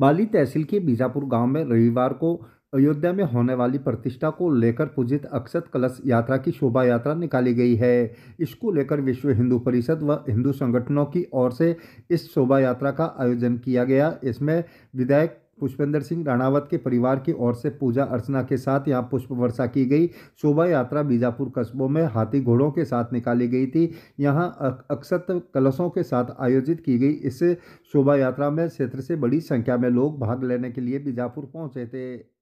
बाली तहसील के बीजापुर गांव में रविवार को अयोध्या में होने वाली प्रतिष्ठा को लेकर पूजित अक्षत कलश यात्रा की शोभा यात्रा निकाली गई है इसको लेकर विश्व हिंदू परिषद व हिंदू संगठनों की ओर से इस शोभा यात्रा का आयोजन किया गया इसमें विधायक पुष्पेंद्र सिंह राणावत के परिवार की ओर से पूजा अर्चना के साथ यहाँ पुष्प वर्षा की गई शोभा यात्रा बीजापुर कस्बों में हाथी घोड़ों के साथ निकाली गई थी यहाँ अक्षत कलशों के साथ आयोजित की गई इस शोभा यात्रा में क्षेत्र से बड़ी संख्या में लोग भाग लेने के लिए बीजापुर पहुँचे थे